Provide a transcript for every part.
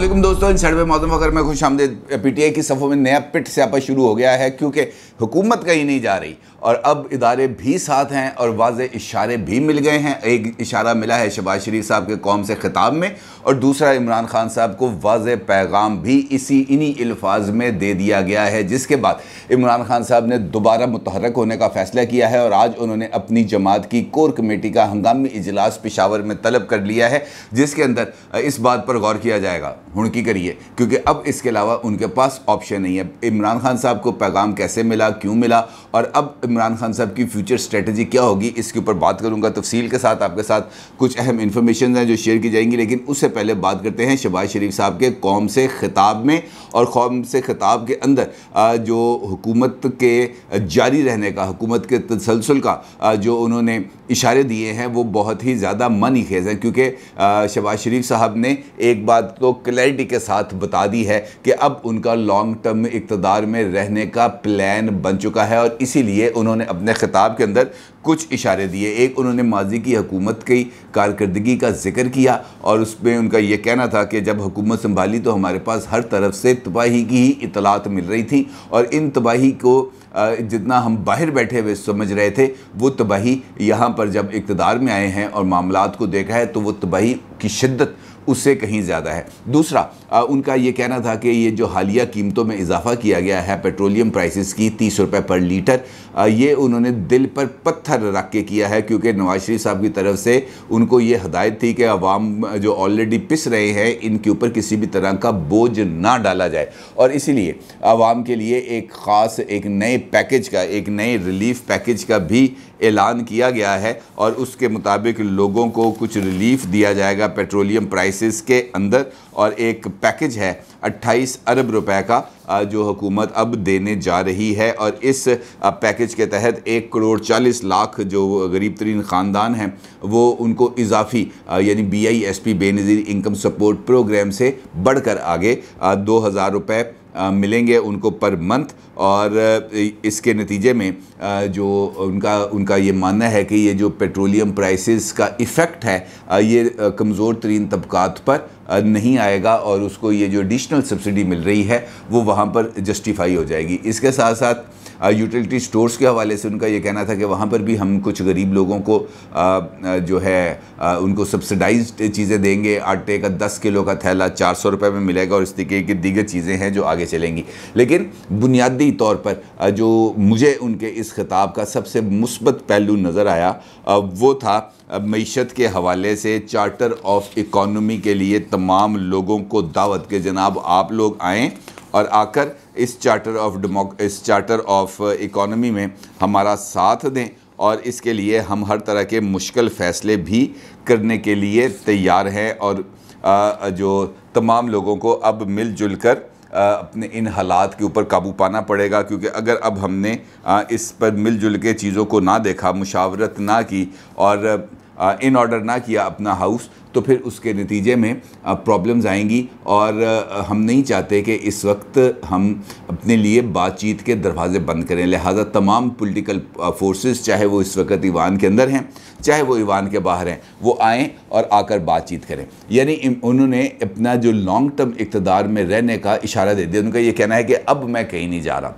अल्लाह दोस्तों इन सड़वे मौसम अगर में खुश टी आई की सफ़ों में नया पिट स्यापा शुरू हो गया है क्योंकि हुकूमत कहीं नहीं जा रही और अब इदारे भी साथ हैं और वाज इशारे भी मिल गए हैं एक इशारा मिला है शबाज शरीफ साहब के कौम से ख़िताब में और दूसरा इमरान खान साहब को वाज पैगाम भी इसी इन्हीं अल्फाज में दे दिया गया है जिसके बाद इमरान खान साहब ने दोबारा मुतहरक होने का फ़ैसला किया है और आज उन्होंने अपनी जमात की कोर कमेटी का हंगामी इजलास पिशावर में तलब कर लिया है जिसके अंदर इस बात पर गौर किया जाएगा हुड़की करिए क्योंकि अब इसके अलावा उनके पास ऑप्शन नहीं है इमरान खान साहब को पैगाम कैसे मिला क्यों मिला और अब इमरान खान साहब की फ्यूचर स्ट्रेटजी क्या होगी इसके ऊपर बात करूंगा तफसील के साथ आपके साथ कुछ अहम इन्फॉर्मेशन हैं जो शेयर की जाएंगी लेकिन उससे पहले बात करते हैं शबाज शरीफ साहब के कौम से खिताब में और कौम से खिताब के अंदर जो हुकूमत के जारी रहने का हुकूमत के तसलसल का जो उन्होंने इशारे दिए हैं वो बहुत ही ज़्यादा मनी खेज हैं क्योंकि शबाज शरीफ साहब ने एक बात तो क्लैरिटी के साथ बता दी है कि अब उनका लॉन्ग टर्म इकतदार में रहने का प्लान बन चुका है और इसीलिए उन्होंने अपने ख़िताब के अंदर कुछ इशारे दिए एक उन्होंने माजी की हकूमत की कारकर्दगी का जिक्र किया और उसमें उनका यह कहना था कि जब हुकूमत संभाली तो हमारे पास हर तरफ से तबाही की ही इतलात मिल रही थी और इन तबाही को जितना हम बाहर बैठे हुए समझ रहे थे वो तबाही यहाँ पर जब इकतदार में आए हैं और मामला को देखा है तो वो तबाही की शिद्दत उससे कहीं ज़्यादा है दूसरा आ, उनका ये कहना था कि ये जो हालिया कीमतों में इजाफा किया गया है पेट्रोलियम प्राइसेस की तीस रुपये पर लीटर आ, ये उन्होंने दिल पर पत्थर रख के किया है क्योंकि नवाज शरीफ साहब की तरफ से उनको ये हदायत थी कि अवाम जो ऑलरेडी पिस रहे हैं इनके ऊपर किसी भी तरह का बोझ ना डाला जाए और इसीलिए अवाम के लिए एक ख़ास एक नए पैकेज का एक नए रिलीफ पैकेज का भी ऐलान किया गया है और उसके मुताबिक लोगों को कुछ रिलीफ दिया जाएगा पेट्रोलियम प्राइस क्राइसिस के अंदर और एक पैकेज है 28 अरब रुपए का जो हुकूमत अब देने जा रही है और इस पैकेज के तहत एक करोड़ चालीस लाख जो गरीब तरीन ख़ानदान हैं वो उनको इजाफी यानी B I S P Benazir income support programme से बढ़कर आगे दो हज़ार रुपये मिलेंगे उनको पर मंथ और इसके नतीजे में जो उनका उनका ये मानना है कि ये जो पेट्रोलियम प्राइसेस का इफ़ेक्ट है ये कमज़ोर तरीन तबकात पर नहीं आएगा और उसको ये जो एडिशनल सब्सिडी मिल रही है वो वहाँ पर जस्टिफाई हो जाएगी इसके साथ साथ यूटिलिटी स्टोर्स के हवाले से उनका ये कहना था कि वहाँ पर भी हम कुछ गरीब लोगों को आ, जो है आ, उनको सब्सिडाइज चीज़ें देंगे आटे का दस किलो का थैला चार सौ रुपये में मिलेगा और इस तरीके की दीगर चीज़ें हैं जो आगे चलेंगी लेकिन बुनियादी तौर पर जो मुझे उनके इस खिताब का सबसे मुस्बत पहलू नज़र आया वो था मीशत के हवाले से चार्टर ऑफ इकोनॉमी के लिए तमाम लोगों को दावत के जनाब आप लोग आएँ और आकर इस चार्टर ऑफ डेमो इस चार्टर ऑफ इकोनॉमी में हमारा साथ दें और इसके लिए हम हर तरह के मुश्किल फ़ैसले भी करने के लिए तैयार हैं और आ, जो तमाम लोगों को अब मिलजुल कर अपने इन हालात के ऊपर काबू पाना पड़ेगा क्योंकि अगर अब हमने इस पर मिलजुल के चीज़ों को ना देखा मुशावरत ना की और इन ऑर्डर ना किया अपना हाउस तो फिर उसके नतीजे में प्रॉब्लम्स आएंगी और हम नहीं चाहते कि इस वक्त हम अपने लिए बातचीत के दरवाजे बंद करें लिहाजा तमाम पॉलिटिकल फोर्सेस चाहे वो इस वक्त ईवान के अंदर हैं चाहे वो ईवान के बाहर हैं वो आएँ और आकर बातचीत करें यानी उन्होंने अपना जो लॉन्ग टर्म इकतदार में रहने का इशारा दे दिया उनका ये कहना है कि अब मैं कहीं नहीं जा रहा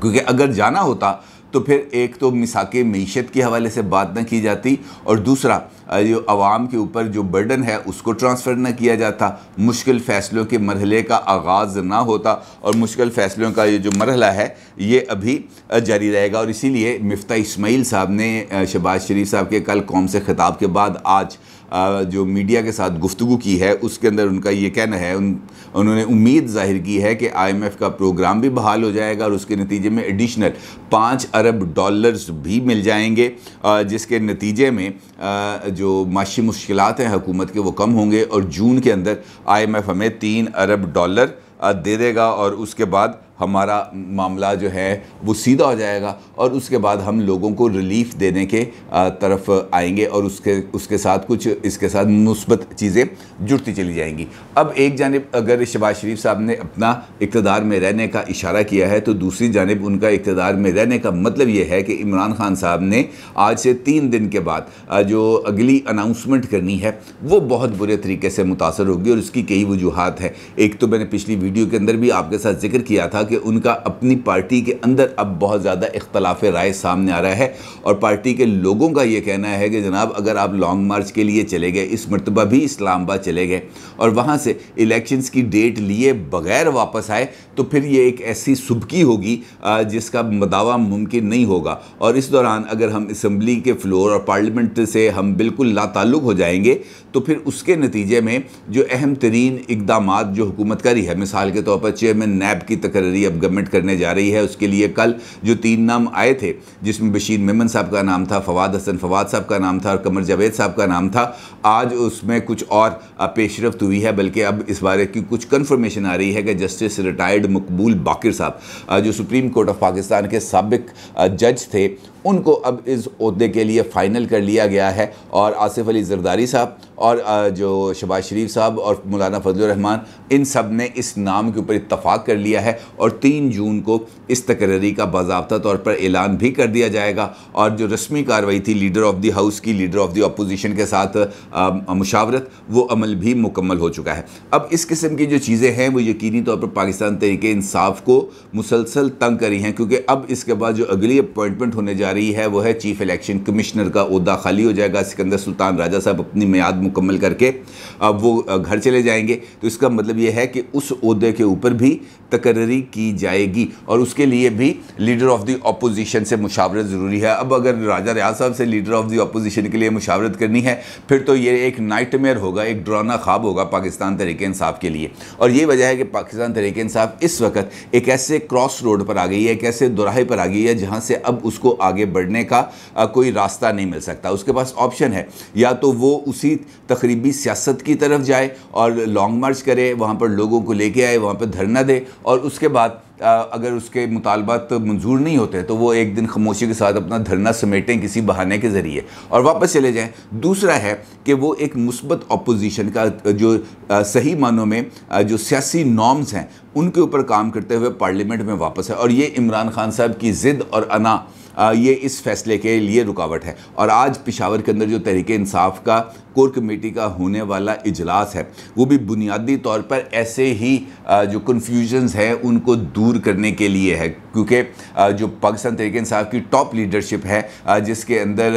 क्योंकि अगर जाना होता तो फिर एक तो मिसाक मीशत के हवाले से बात ना की जाती और दूसरा जो आवाम के ऊपर जो बर्डन है उसको ट्रांसफ़र न किया जाता मुश्किल फ़ैसलों के मरहले का आगाज़ ना होता और मुश्किल फ़ैसलों का ये जो मरहला है ये अभी जारी रहेगा और इसीलिए मफ्ता इसमाइल साहब ने शहबाज शरीफ साहब के कल कौम से ख़िताब के बाद आज जो मीडिया के साथ गुफ्तु की है उसके अंदर उनका ये कहना है उन उन्होंने उम्मीद जाहिर की है कि आईएमएफ का प्रोग्राम भी बहाल हो जाएगा और उसके नतीजे में एडिशनल पाँच अरब डॉलर्स भी मिल जाएंगे जिसके नतीजे में जो माशी मुश्किल हैं हुकूमत के वो कम होंगे और जून के अंदर आई हमें तीन अरब डॉलर दे देगा और उसके बाद हमारा मामला जो है वो सीधा हो जाएगा और उसके बाद हम लोगों को रिलीफ देने के तरफ आएंगे और उसके उसके साथ कुछ इसके साथ मुस्बत चीज़ें जुड़ती चली जाएंगी अब एक जानब अगर शबाज शरीफ साहब ने अपना इकतदार में रहने का इशारा किया है तो दूसरी जानब उनका इकतदार में रहने का मतलब यह है कि इमरान खान साहब ने आज से तीन दिन के बाद जो अगली अनाउंसमेंट करनी है वो बहुत बुरे तरीके से मुतासर होगी और इसकी कई वजूहत हैं एक तो मैंने पिछली वीडियो के अंदर भी आपके साथ जिक्र किया था कि कि उनका अपनी पार्टी के अंदर अब बहुत ज़्यादा इख्तलाफ राय सामने आ रहा है और पार्टी के लोगों का ये कहना है कि जनाब अगर आप लॉन्ग मार्च के लिए चले गए इस मरतबा भी इस्लामाबाद चले गए और वहाँ से इलेक्शंस की डेट लिए बगैर वापस आए तो फिर ये एक ऐसी सुबकी होगी जिसका मदावा मुमकिन नहीं होगा और इस दौरान अगर हम इसम्बली के फ्लोर और पार्लियामेंट से हम बिल्कुल लाताल्लुक हो जाएंगे तो फिर उसके नतीजे में जो अहम तरीन इकदाम जो हुकूमत करी है मिसाल के तौर पर चेयरमैन नैब की तकर्री अब गवर्नमेंट करने जा रही है उसके लिए कल जो तीन नाम आए थे जिसमें बशीर मेमन साहब का नाम था फवाद हसन फवाद साहब का नाम था और कमर जावेद साहब का नाम था आज उसमें कुछ और पेशरफ हुई है बल्कि अब इस बारे की कुछ कन्फर्मेशन आ रही है कि जस्टिस रिटायर्ड मकबूल बाकी साहब जो सुप्रीम कोर्ट ऑफ पाकिस्तान के सबक जज थे उनको अब इस अहदे के लिए फ़ाइनल कर लिया गया है और आसिफ अली जरदारी साहब और जो शबाज शरीफ साहब और मौलाना फजलरहमान इन सब ने इस नाम के ऊपर इतफ़ाक़ कर लिया है और तीन जून को इस तकररी का बाबा तौर पर ऐलान भी कर दिया जाएगा और जो रस्मी कार्रवाई थी लीडर ऑफ़ दी हाउस की लीडर ऑफ़ दी अपोजिशन के साथ मुशावरत वो अमल भी मुकम्मल हो चुका है अब इस किस्म की जो चीज़ें हैं वो यकीनी तौर पर पाकिस्तान तरीके इंसाफ को मुसलसल तंग करी हैं क्योंकि अब इसके बाद जो अगली अपॉइंटमेंट होने जा रही है वो है चीफ इलेक्शन कमिश्नर का उहदा खाली हो जाएगा सिकंदर सुल्तान राजा साहब अपनी मियाद मुकम्मल करके अब वो घर चले जाएंगे तो इसका मतलब ये है कि उस उहदे के ऊपर भी तकर्री की जाएगी और उसके लिए भी लीडर ऑफ दी अपोजिशन से मुशावरत ज़रूरी है अब अगर राजा रियाज साहब से लीडर ऑफ दी अपोजिशन के लिए मुशावरत करनी है फिर तो ये एक नाइट होगा एक ड्रौना ख्वाब होगा पाकिस्तान तहरीक इंसाफ के लिए और ये वजह है कि पाकिस्तान तहरीक इंसाफ इस वक्त एक ऐसे क्रॉस रोड पर आ गई है एक ऐसे दुराहे पर आ गई है जहाँ से अब उसको आगे बढ़ने का कोई रास्ता नहीं मिल सकता उसके पास ऑप्शन है या तो वो उसी तकरीबी सियासत की तरफ जाए और लॉन्ग मार्च करे वहाँ पर लोगों को लेके आए वहाँ पर धरना दे और उसके बाद अगर उसके मुतालबात मंजूर नहीं होते तो वो एक दिन खामोशी के साथ अपना धरना समेटें किसी बहाने के ज़रिए और वापस चले जाएं दूसरा है कि वो एक मुस्बत अपोजिशन का जो सही मानों में जो सियासी नॉर्म्स हैं उनके ऊपर काम करते हुए पार्लियामेंट में वापस है और ये इमरान खान साहब की ज़िद और अना ये इस फैसले के लिए रुकावट है और आज पिशावर के अंदर जो तहरीक इंसाफ का कोर कमेटी का होने वाला इजलास है वो भी बुनियादी तौर पर ऐसे ही जो कन्फ्यूजन्स हैं उनको दूर करने के लिए है क्योंकि जो पाकिस्तान तरीके साहब की टॉप लीडरशिप है जिसके अंदर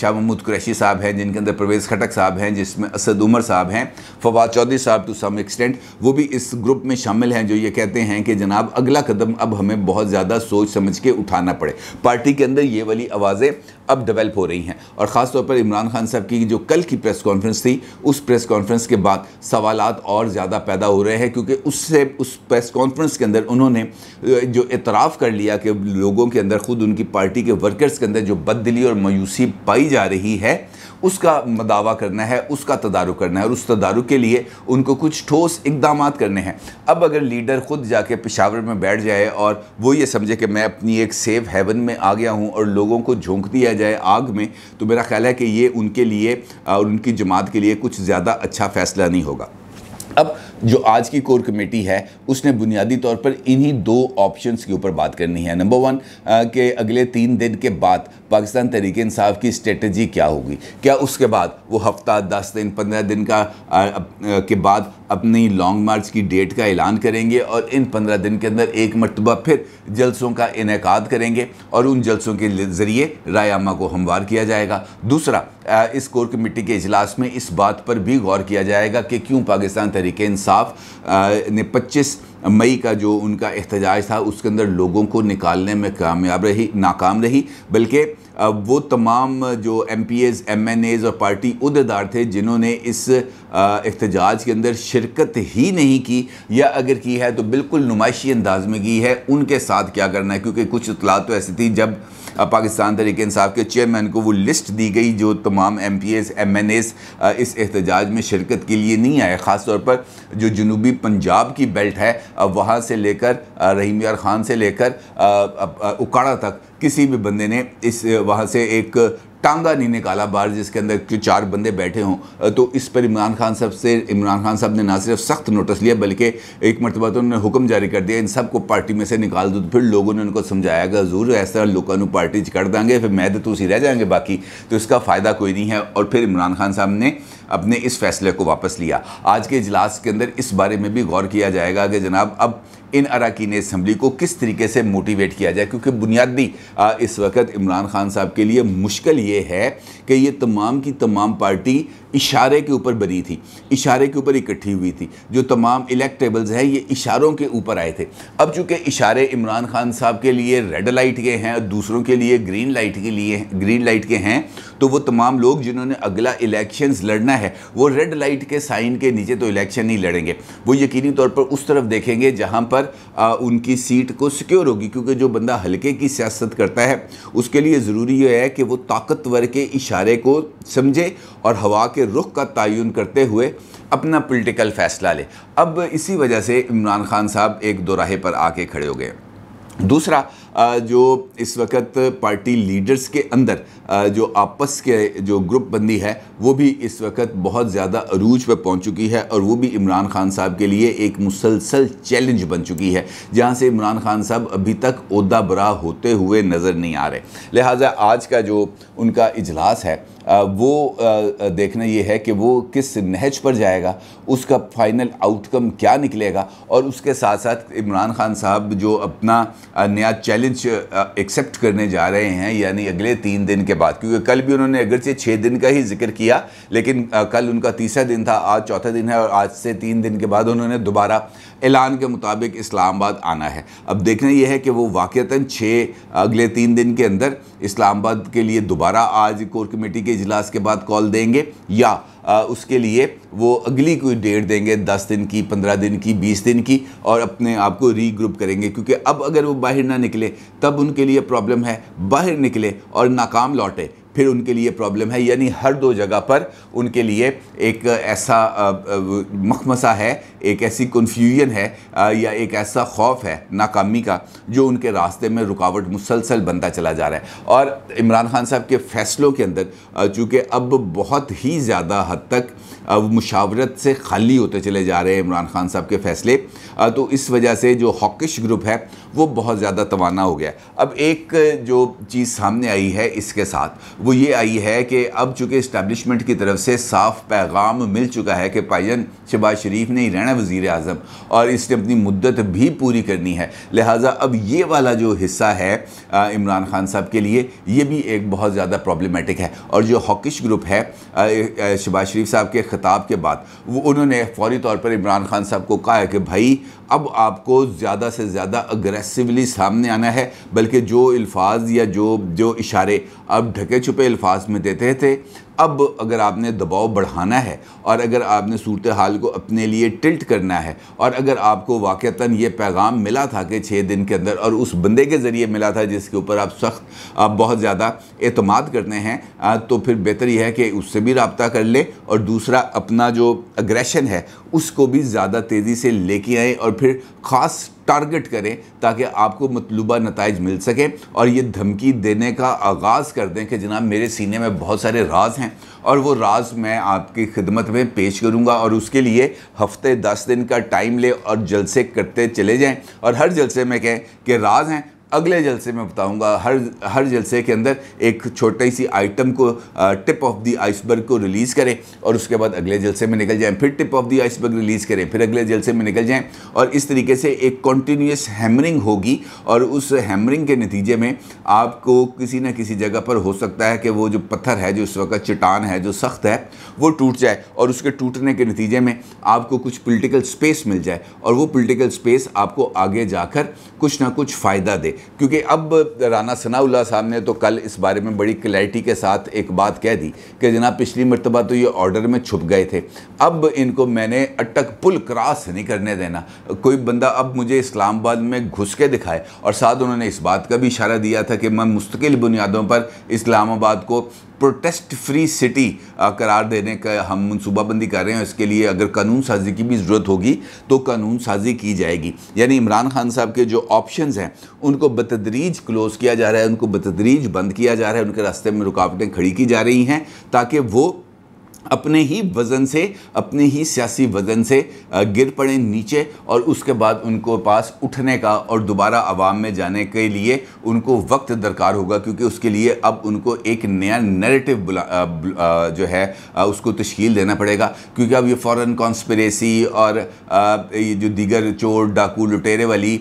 शाह महमूद कुरैशी साहब हैं जिनके अंदर परवेज़ खटक साहब हैं जिसमें असद उमर साहब हैं फवाद चौधरी साहब टू सम एक्सटेंट वो भी इस ग्रुप में शामिल हैं जो ये कहते हैं कि जनाब अगला कदम अब हमें बहुत ज़्यादा सोच समझ के उठाना पड़े पार्टी के अंदर ये वाली आवाज़ें अब डेवलप हो रही हैं और ख़ासतौर पर इमरान खान साहब की जो कल की प्रेस कॉन्फ्रेंस थी उस प्रेस कॉन्फ्रेंस के बाद सवाल और ज़्यादा पैदा हो रहे हैं क्योंकि उससे उस प्रेस कॉन्फ्रेंस के अंदर उन्होंने जो इतराफ़ कर लिया कि लोगों के अंदर ख़ुद उनकी पार्टी के वर्कर्स के अंदर जो बददली और मायूसी पाई जा रही है उसका दावा करना है उसका तदारुक करना है और उस तदारुक के लिए उनको कुछ ठोस इकदाम करने हैं अब अगर लीडर ख़ुद जाके पेशावर में बैठ जाए और वो ये समझे कि मैं अपनी एक सेफ हेवन में आ गया हूँ और लोगों को झोंक दिया जाए आग में तो मेरा ख्याल है कि ये उनके लिए और उनकी जमात के लिए कुछ ज़्यादा अच्छा फ़ैसला नहीं होगा अब जो आज की कोर कमेटी है उसने बुनियादी तौर पर इन्हीं दो ऑप्शंस के ऊपर बात करनी है नंबर वन के अगले तीन दिन के बाद पाकिस्तान तरीके इंसाफ की स्ट्रेटजी क्या होगी क्या उसके बाद वो हफ्ता दस दिन पंद्रह दिन का आ, आ, के बाद अपनी लॉन्ग मार्च की डेट का ऐलान करेंगे और इन पंद्रह दिन के अंदर एक मरतबा फिर जलसों का इनका करेंगे और उन जलसों के ज़रिए रायआमा को हमवार किया जाएगा दूसरा इस कोर कमेटी के इजलास में इस बात पर भी गौर किया जाएगा कि क्यों पाकिस्तान तहरीक इंसाफ ने पच्चीस मई का जो उनका एहतजाज था उसके अंदर लोगों को निकालने में कामयाब रही नाकाम रही बल्कि वो तमाम जो M P As M N As और पार्टी उहदेदार थे जिन्होंने इस एहतजाज के अंदर शिरकत ही नहीं की या अगर की है तो बिल्कुल नुमाइशी अंदाज में की है उनके साथ क्या करना है क्योंकि कुछ इतला तो ऐसी थी जब पाकिस्तान तरीके इंसाफ के चेयरमैन को वो लिस्ट दी गई जो तमाम M P S M N S इस एहतजाज में शिरकत के लिए नहीं आए ख़ास तौर पर जो जनूबी पंजाब की बेल्ट है वहाँ से लेकर रहीम यार ख़ान से लेकर उकाड़ा तक किसी भी बंदे ने इस वहाँ से एक टांगा नहीं निकाला बाहर जिसके अंदर जो चार बंदे बैठे हों तो इस पर इमरान खान साहब से इमरान खान साहब ने ना सिर्फ सख्त नोटिस लिया बल्कि एक मरतबा तो उन्होंने हुक्म जारी कर दिया इन सबको पार्टी में से निकाल दो तो फिर लोगों ने उनको समझाया कि जरूर ऐसा लोगों को पार्टी कर देंगे फिर मैं तो उसी रह जाएंगे बाकी तो इसका फ़ायदा कोई नहीं है और फिर इमरान खान साहब ने अपने इस फैसले को वापस लिया आज के इजलास के अंदर इस बारे में भी गौर किया जाएगा कि जनाब अब इन अरकान इसम्बली को किस तरीके से मोटिवेट किया जाए क्योंकि बुनियादी इस वक्त इमरान खान साहब के लिए मुश्किल ये है कि ये तमाम की तमाम पार्टी इशारे के ऊपर बनी थी इशारे के ऊपर इकट्ठी हुई थी जो तमाम इलेक्टेबल्स हैं ये इशारों के ऊपर आए थे अब चूँकि इशारे इमरान खान साहब के लिए रेड लाइट के हैं और दूसरों के लिए ग्रीन लाइट के लिए ग्रीन लाइट के हैं तो वो तमाम लोग जिन्होंने अगला इलेक्शन लड़ना है वो रेड लाइट के साइन के नीचे तो इलेक्शन नहीं लड़ेंगे वो यकीनी तौर पर उस तरफ देखेंगे जहाँ पर आ, उनकी सीट को सिक्योर होगी क्योंकि जो बंदा हल्के की सियासत करता है उसके लिए ज़रूरी यह है कि वो ताकतवर के इशारे को समझे और हवा के रुख का तयन करते हुए अपना पोलिटिकल फ़ैसला ले अब इसी वजह से इमरान खान साहब एक दोराहे पर आके खड़े हो गए दूसरा जो इस वक्त पार्टी लीडर्स के अंदर जो आपस के जो ग्रुप बंदी है वो भी इस वक्त बहुत ज़्यादा अरूज पर पहुंच चुकी है और वो भी इमरान खान साहब के लिए एक मुसलसल चैलेंज बन चुकी है जहाँ से इमरान खान साहब अभी तक उदा बरा होते हुए नज़र नहीं आ रहे लिहाजा आज का जो उनका इजलास है वो देखना ये है कि वो किस नहज पर जाएगा उसका फाइनल आउटकम क्या निकलेगा और उसके साथ साथ इमरान खान साहब जो अपना नया चैलेंज एक्सेप्ट करने जा रहे हैं यानी अगले तीन दिन के बाद क्योंकि कल भी उन्होंने अगरचे छः दिन का ही जिक्र किया लेकिन कल उनका तीसरा दिन था आज चौथा दिन है और आज से तीन दिन के बाद उन्होंने दोबारा ऐलान के मुताबिक इस्लामाबाद आना है अब देखना यह है कि वो वाक़ता छः अगले तीन दिन के अंदर इस्लामाबाद के लिए दोबारा आज कोर कमेटी के इजलास के बाद कॉल देंगे या आ, उसके लिए वो अगली कोई डेट देंगे दस दिन की पंद्रह दिन की बीस दिन की और अपने आप को रीग्रुप करेंगे क्योंकि अब अगर वो बाहर ना निकले तब उनके लिए प्रॉब्लम है बाहर निकले और नाकाम लौटे फिर उनके लिए प्रॉब्लम है यानी हर दो जगह पर उनके लिए एक ऐसा मखमसा है एक ऐसी कन्फ्यूजन है या एक ऐसा खौफ है नाकामी का जो उनके रास्ते में रुकावट मुसलसल बनता चला जा रहा है और इमरान खान साहब के फैसलों के अंदर चूँकि अब बहुत ही ज़्यादा हद तक मुशावरत से खाली होते चले जा रहे हैं इमरान खान साहब के फैसले तो इस वजह से जो हॉकिश ग्रुप है वो बहुत ज़्यादा तोाना हो गया अब एक जो चीज़ सामने आई है इसके साथ वो ये आई है कि अब चूँकि इस्टेबलिशमेंट की तरफ से साफ पैगाम मिल चुका है कि पायन शबाज शरीफ ने ही रहना वज़ी अजम और इसने अपनी मुद्दत भी पूरी करनी है लिहाजा अब ये वाला जो हिस्सा है इमरान खान साहब के लिए ये भी एक बहुत ज़्यादा प्रॉब्लमेटिक है और जो हॉकिश ग्रुप है शहबाज शरीफ साहब के ख़िताब के बाद वो उन्होंने फौरी तौर पर इमरान खान साहब को कहा है कि भाई अब आपको ज़्यादा से ज़्यादा अग्रेसिवली सामने आना है बल्कि जो अल्फाज या जो जो इशारे अब ढके छुप छुपे अल्फाज में देते थे अब अगर आपने दबाव बढ़ाना है और अगर आपने सूरत हाल को अपने लिए टिल्ट करना है और अगर आपको वाक़ता ये पैगाम मिला था कि छः दिन के अंदर और उस बंदे के ज़रिए मिला था जिसके ऊपर आप सख्त आप बहुत ज़्यादा अतमाद करते हैं तो फिर बेहतर यह है कि उससे भी रबता कर लें और दूसरा अपना जो अग्रेशन है उसको भी ज़्यादा तेज़ी से लेके आएँ और फिर ख़ास टारगेट करें ताकि आपको मतलूबा नतज मिल सकें और ये धमकी देने का आगाज़ कर दें कि जनाब मेरे सीने में बहुत सारे राज हैं हैं और वो राज मैं आपकी खिदमत में पेश करूंगा और उसके लिए हफ्ते दस दिन का टाइम ले और जलसे करते चले जाएं और हर जलसे में कहें कि राज हैं अगले जलसे में बताऊंगा हर हर जलसे के अंदर एक छोटी सी आइटम को टिप ऑफ द आइसबर्ग को रिलीज़ करें और उसके बाद अगले जलसे में निकल जाएं फिर tip of the iceberg release करें फिर अगले जलसे में निकल जाएं और इस तरीके से एक कॉन्टीन्यूस हैमरिंग होगी और उस हैमरिंग के नतीजे में आपको किसी न किसी जगह पर हो सकता है कि वो जो पत्थर है जो इस वक्त चटान है जो सख्त है वो टूट जाए और उसके टूटने के नतीजे में आपको कुछ पोलिटिकल स्पेस मिल जाए और वो पोलिटिकल स्पेस आपको आगे जाकर कुछ ना कुछ फ़ायदा दे क्योंकि अब राना सनाउल्ला साहब ने तो कल इस बारे में बड़ी क्लैरिटी के साथ एक बात कह दी कि जना पिछली मरतबा तो ये ऑर्डर में छुप गए थे अब इनको मैंने अटक पुल क्रॉस नहीं करने देना कोई बंदा अब मुझे इस्लामाबाद में घुस के दिखाए और साथ उन्होंने इस बात का भी इशारा दिया था कि मैं मुस्तकिल बुनियादों पर इस्लामाबाद को प्रोटेस्ट फ्री सिटी करार देने का हम मनसूबाबंदी कर रहे हैं इसके लिए अगर कानून साजी की भी ज़रूरत होगी तो कानून साजी की जाएगी यानी इमरान खान साहब के जो ऑप्शन हैं उनको बतदरीज क्लोज़ किया जा रहा है उनको बतदरीज बंद किया जा रहा है उनके रास्ते में रुकावटें खड़ी की जा रही हैं ताकि वो अपने ही वज़न से अपने ही सियासी वज़न से गिर पड़े नीचे और उसके बाद उनको पास उठने का और दोबारा आवाम में जाने के लिए उनको वक्त दरकार होगा क्योंकि उसके लिए अब उनको एक नया नरेटिव जो है उसको तश्ील देना पड़ेगा क्योंकि अब ये फ़ॉरन कॉन्स्परेसी और ये जो दीगर चोर डाकू लुटेरे वाली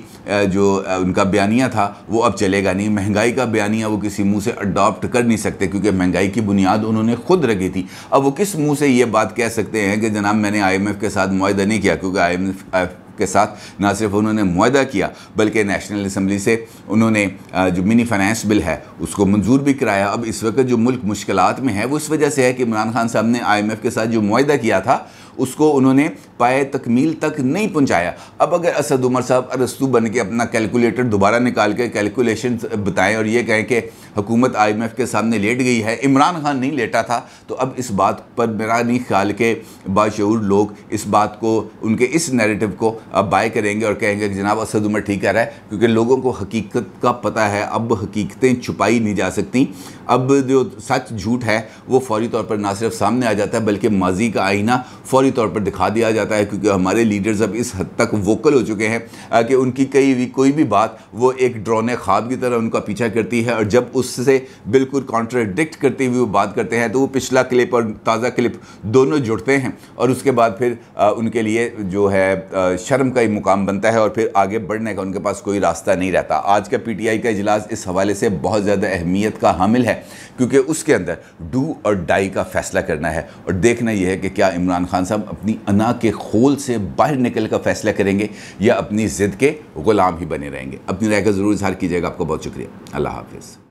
जो उनका बयानिया था वो अब चलेगा नहीं महंगाई का बयानिया वो किसी मुँह से अडॉप्ट कर नहीं सकते क्योंकि महंगाई की बुनियाद उन्होंने खुद रखी थी अब वो किस मुंह से ये बात कह सकते हैं कि जनाब मैंने आईएमएफ के साथ माह नहीं किया क्योंकि आईएमएफ के साथ ना सिर्फ उन्होंने माह किया बल्कि नेशनल असम्बली से उन्होंने जो मिनी फाइनेंस बिल है उसको मंजूर भी कराया अब इस वक्त जो मुल्क मुश्किल में है वो इस वजह से है कि इमरान खान साहब ने आई के साथ जो माहा किया था उसको उन्होंने पाए तकमील तक नहीं पहुंचाया अब अगर असद उमर साहब अरस्तू बन के अपना कैलकुलेटर दोबारा निकाल के कैलकुलेशन बताएं और ये कहें कि हुकूमत आईएमएफ के सामने लेट गई है इमरान खान नहीं लेटा था तो अब इस बात पर मेरा नहीं ख्याल के बाशूर लोग इस बात को उनके इस नैरेटिव को अब बाय करेंगे और कहेंगे कि जनाब असद उमर ठीक कह रहा है क्योंकि लोगों को हकीकत का पता है अब हकीकतें छुपाई नहीं जा सकती अब जो सच झूठ है वो फौरी तौर पर ना सिर्फ सामने आ जाता है बल्कि माजी का आईना फौरी तौर पर दिखा दिया जाता है क्योंकि हमारे लीडर्स अब इस हद तक वोकल हो चुके हैं कि उनकी कई भी कोई भी बात वो एक ड्रोन ख्वाब की तरह उनका पीछा करती है और जब उससे बिल्कुल कॉन्ट्राडिक्ट करते हुए वो बात करते हैं तो वो पिछला क्लिप और ताज़ा क्लिप दोनों जुड़ते हैं और उसके बाद फिर उनके लिए जो है शर्म का ही मुकाम बनता है और फिर आगे बढ़ने का उनके पास कोई रास्ता नहीं रहता आज का पी का इजलास इस हवाले से बहुत ज़्यादा अहमियत का हामिल है क्योंकि उसके अंदर डू और डाई का फैसला करना है और देखना यह है कि क्या इमरान खान साहब अपनी अना के खोल से बाहर निकल का फैसला करेंगे या अपनी ज़िद के ग़ुलाम ही बने रहेंगे अपनी राय का ज़रूर इजहार कीजिएगा आपका बहुत शुक्रिया अल्लाह हाफिज़